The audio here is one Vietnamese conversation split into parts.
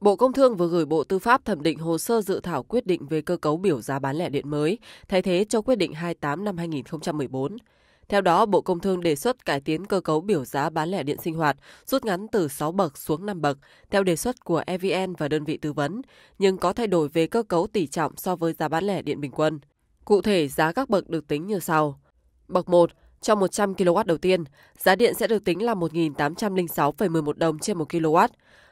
Bộ Công Thương vừa gửi Bộ Tư pháp thẩm định hồ sơ dự thảo quyết định về cơ cấu biểu giá bán lẻ điện mới, thay thế cho quyết định 28 năm 2014. Theo đó, Bộ Công Thương đề xuất cải tiến cơ cấu biểu giá bán lẻ điện sinh hoạt, rút ngắn từ 6 bậc xuống 5 bậc, theo đề xuất của EVN và đơn vị tư vấn, nhưng có thay đổi về cơ cấu tỷ trọng so với giá bán lẻ điện bình quân. Cụ thể, giá các bậc được tính như sau. Bậc 1, trong 100 kW đầu tiên, giá điện sẽ được tính là 1.806,11 đồng trên 1 kW.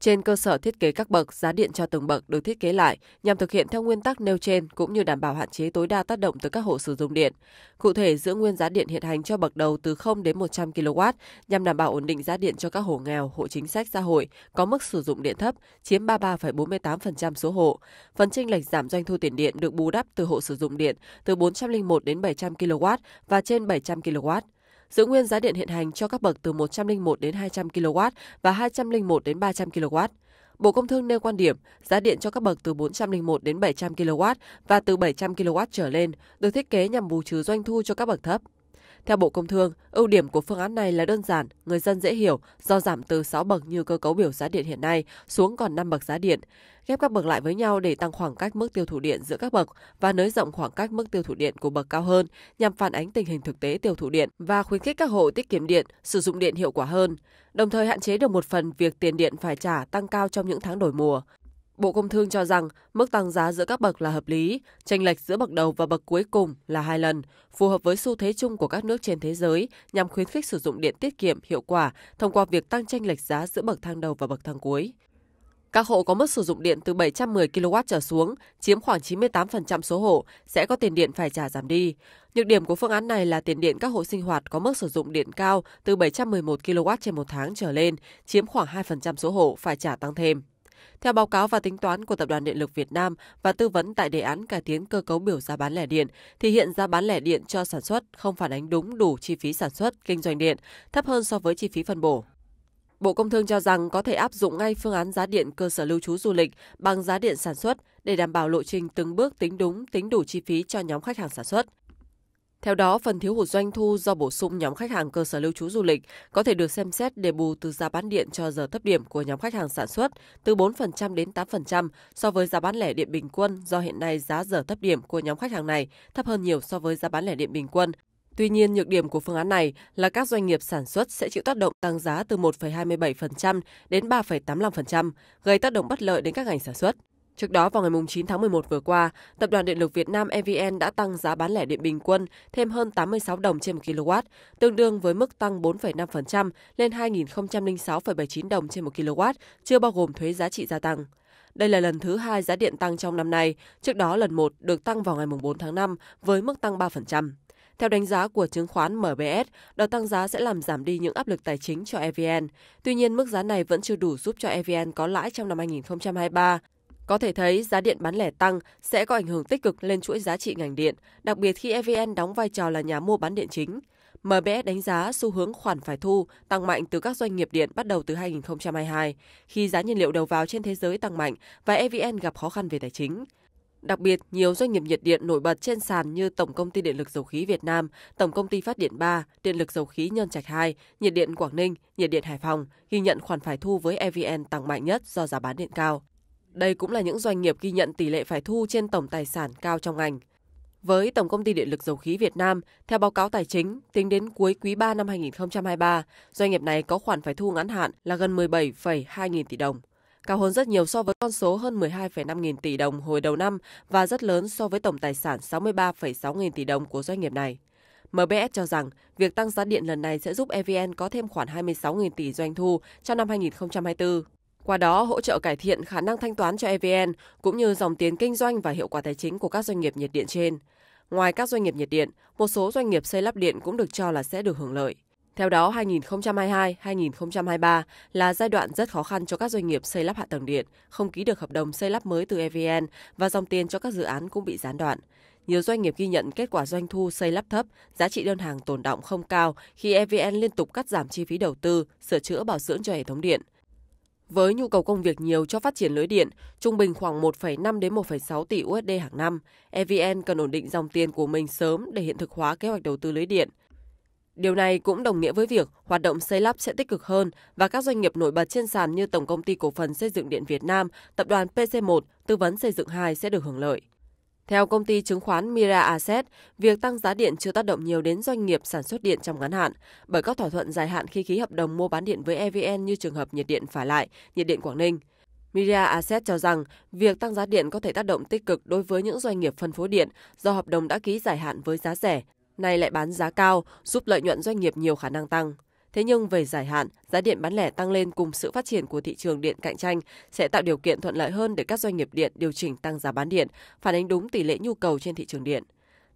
Trên cơ sở thiết kế các bậc, giá điện cho từng bậc được thiết kế lại nhằm thực hiện theo nguyên tắc nêu trên cũng như đảm bảo hạn chế tối đa tác động từ các hộ sử dụng điện. Cụ thể, giữ nguyên giá điện hiện hành cho bậc đầu từ 0 đến 100 kW nhằm đảm bảo ổn định giá điện cho các hộ nghèo, hộ chính sách xã hội có mức sử dụng điện thấp, chiếm 33,48% số hộ. Phần chênh lệch giảm doanh thu tiền điện được bù đắp từ hộ sử dụng điện từ 401 đến 700 kW và trên 700 kW giữ nguyên giá điện hiện hành cho các bậc từ 101 đến 200 kW và 201 đến 300 kW. Bộ Công Thương nêu quan điểm giá điện cho các bậc từ 401 đến 700 kW và từ 700 kW trở lên được thiết kế nhằm bù trừ doanh thu cho các bậc thấp. Theo Bộ Công Thương, ưu điểm của phương án này là đơn giản, người dân dễ hiểu do giảm từ 6 bậc như cơ cấu biểu giá điện hiện nay xuống còn 5 bậc giá điện, ghép các bậc lại với nhau để tăng khoảng cách mức tiêu thụ điện giữa các bậc và nới rộng khoảng cách mức tiêu thụ điện của bậc cao hơn nhằm phản ánh tình hình thực tế tiêu thụ điện và khuyến khích các hộ tiết kiệm điện, sử dụng điện hiệu quả hơn, đồng thời hạn chế được một phần việc tiền điện phải trả tăng cao trong những tháng đổi mùa. Bộ Công Thương cho rằng mức tăng giá giữa các bậc là hợp lý, tranh lệch giữa bậc đầu và bậc cuối cùng là hai lần, phù hợp với xu thế chung của các nước trên thế giới nhằm khuyến khích sử dụng điện tiết kiệm hiệu quả thông qua việc tăng tranh lệch giá giữa bậc thang đầu và bậc thang cuối. Các hộ có mức sử dụng điện từ 710 kW trở xuống, chiếm khoảng 98% số hộ, sẽ có tiền điện phải trả giảm đi. Nhược điểm của phương án này là tiền điện các hộ sinh hoạt có mức sử dụng điện cao từ 711 kW trên một tháng trở lên, chiếm khoảng 2% số hộ phải trả tăng thêm. Theo báo cáo và tính toán của Tập đoàn Điện lực Việt Nam và tư vấn tại đề án cải tiến cơ cấu biểu giá bán lẻ điện, thì hiện giá bán lẻ điện cho sản xuất không phản ánh đúng đủ chi phí sản xuất, kinh doanh điện, thấp hơn so với chi phí phân bổ. Bộ Công Thương cho rằng có thể áp dụng ngay phương án giá điện cơ sở lưu trú du lịch bằng giá điện sản xuất để đảm bảo lộ trình từng bước tính đúng, tính đủ chi phí cho nhóm khách hàng sản xuất. Theo đó, phần thiếu hụt doanh thu do bổ sung nhóm khách hàng cơ sở lưu trú du lịch có thể được xem xét để bù từ giá bán điện cho giờ thấp điểm của nhóm khách hàng sản xuất từ 4% đến 8% so với giá bán lẻ điện bình quân do hiện nay giá giờ thấp điểm của nhóm khách hàng này thấp hơn nhiều so với giá bán lẻ điện bình quân. Tuy nhiên, nhược điểm của phương án này là các doanh nghiệp sản xuất sẽ chịu tác động tăng giá từ 1,27% đến 3,85%, gây tác động bất lợi đến các ngành sản xuất. Trước đó vào ngày 9 tháng 11 vừa qua, Tập đoàn Điện lực Việt Nam EVN đã tăng giá bán lẻ điện bình quân thêm hơn 86 đồng trên 1 kW, tương đương với mức tăng 4,5% lên 2.006,79 đồng trên 1 kW, chưa bao gồm thuế giá trị gia tăng. Đây là lần thứ hai giá điện tăng trong năm nay, trước đó lần một được tăng vào ngày 4 tháng 5 với mức tăng 3%. Theo đánh giá của chứng khoán MBS, đợt tăng giá sẽ làm giảm đi những áp lực tài chính cho EVN. Tuy nhiên, mức giá này vẫn chưa đủ giúp cho EVN có lãi trong năm 2023. Có thể thấy giá điện bán lẻ tăng sẽ có ảnh hưởng tích cực lên chuỗi giá trị ngành điện, đặc biệt khi EVN đóng vai trò là nhà mua bán điện chính. MBS đánh giá xu hướng khoản phải thu tăng mạnh từ các doanh nghiệp điện bắt đầu từ 2022, khi giá nhiên liệu đầu vào trên thế giới tăng mạnh và EVN gặp khó khăn về tài chính. Đặc biệt, nhiều doanh nghiệp nhiệt điện nổi bật trên sàn như Tổng công ty Điện lực Dầu khí Việt Nam, Tổng công ty Phát điện 3, Điện lực Dầu khí Nhân Trạch 2, Nhiệt điện Quảng Ninh, Nhiệt điện Hải Phòng ghi nhận khoản phải thu với EVN tăng mạnh nhất do giá bán điện cao. Đây cũng là những doanh nghiệp ghi nhận tỷ lệ phải thu trên tổng tài sản cao trong ngành. Với Tổng công ty Điện lực Dầu khí Việt Nam, theo báo cáo tài chính, tính đến cuối quý 3 năm 2023, doanh nghiệp này có khoản phải thu ngắn hạn là gần 17,2 nghìn tỷ đồng, cao hơn rất nhiều so với con số hơn 12,5 nghìn tỷ đồng hồi đầu năm và rất lớn so với tổng tài sản 63,6 nghìn tỷ đồng của doanh nghiệp này. MBS cho rằng việc tăng giá điện lần này sẽ giúp EVN có thêm khoảng 26.000 tỷ doanh thu trong năm 2024 qua đó hỗ trợ cải thiện khả năng thanh toán cho EVN cũng như dòng tiền kinh doanh và hiệu quả tài chính của các doanh nghiệp nhiệt điện trên. Ngoài các doanh nghiệp nhiệt điện, một số doanh nghiệp xây lắp điện cũng được cho là sẽ được hưởng lợi. Theo đó, 2022-2023 là giai đoạn rất khó khăn cho các doanh nghiệp xây lắp hạ tầng điện, không ký được hợp đồng xây lắp mới từ EVN và dòng tiền cho các dự án cũng bị gián đoạn. Nhiều doanh nghiệp ghi nhận kết quả doanh thu xây lắp thấp, giá trị đơn hàng tồn động không cao khi EVN liên tục cắt giảm chi phí đầu tư, sửa chữa bảo dưỡng cho hệ thống điện – với nhu cầu công việc nhiều cho phát triển lưới điện, trung bình khoảng 1,5 đến 1,6 tỷ USD hàng năm, EVN cần ổn định dòng tiền của mình sớm để hiện thực hóa kế hoạch đầu tư lưới điện. Điều này cũng đồng nghĩa với việc hoạt động xây lắp sẽ tích cực hơn và các doanh nghiệp nổi bật trên sàn như Tổng công ty Cổ phần Xây dựng Điện Việt Nam, Tập đoàn PC1, Tư vấn Xây dựng 2 sẽ được hưởng lợi. Theo công ty chứng khoán Mira Asset, việc tăng giá điện chưa tác động nhiều đến doanh nghiệp sản xuất điện trong ngắn hạn, bởi các thỏa thuận dài hạn khi ký hợp đồng mua bán điện với EVN như trường hợp nhiệt điện phải Lại, nhiệt điện Quảng Ninh. Mira Asset cho rằng việc tăng giá điện có thể tác động tích cực đối với những doanh nghiệp phân phối điện do hợp đồng đã ký dài hạn với giá rẻ, nay lại bán giá cao, giúp lợi nhuận doanh nghiệp nhiều khả năng tăng. Thế nhưng về dài hạn, giá điện bán lẻ tăng lên cùng sự phát triển của thị trường điện cạnh tranh sẽ tạo điều kiện thuận lợi hơn để các doanh nghiệp điện điều chỉnh tăng giá bán điện, phản ánh đúng tỷ lệ nhu cầu trên thị trường điện.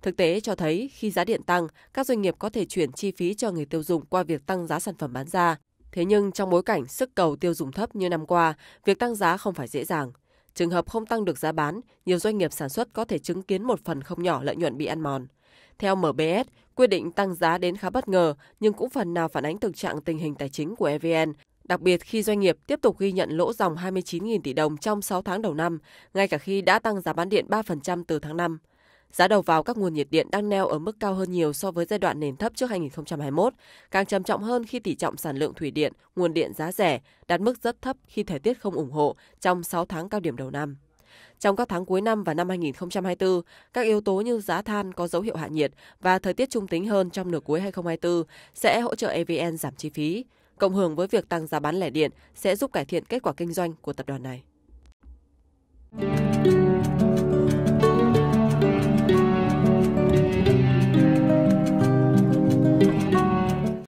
Thực tế cho thấy khi giá điện tăng, các doanh nghiệp có thể chuyển chi phí cho người tiêu dùng qua việc tăng giá sản phẩm bán ra. Thế nhưng trong bối cảnh sức cầu tiêu dùng thấp như năm qua, việc tăng giá không phải dễ dàng. Trường hợp không tăng được giá bán, nhiều doanh nghiệp sản xuất có thể chứng kiến một phần không nhỏ lợi nhuận bị ăn mòn. Theo MBS, quyết định tăng giá đến khá bất ngờ nhưng cũng phần nào phản ánh thực trạng tình hình tài chính của EVN, đặc biệt khi doanh nghiệp tiếp tục ghi nhận lỗ dòng 29.000 tỷ đồng trong 6 tháng đầu năm, ngay cả khi đã tăng giá bán điện 3% từ tháng 5. Giá đầu vào các nguồn nhiệt điện đang neo ở mức cao hơn nhiều so với giai đoạn nền thấp trước 2021, càng trầm trọng hơn khi tỷ trọng sản lượng thủy điện, nguồn điện giá rẻ đạt mức rất thấp khi thời tiết không ủng hộ trong 6 tháng cao điểm đầu năm. Trong các tháng cuối năm và năm 2024, các yếu tố như giá than có dấu hiệu hạ nhiệt và thời tiết trung tính hơn trong nửa cuối 2024 sẽ hỗ trợ EVN giảm chi phí. Cộng hưởng với việc tăng giá bán lẻ điện sẽ giúp cải thiện kết quả kinh doanh của tập đoàn này.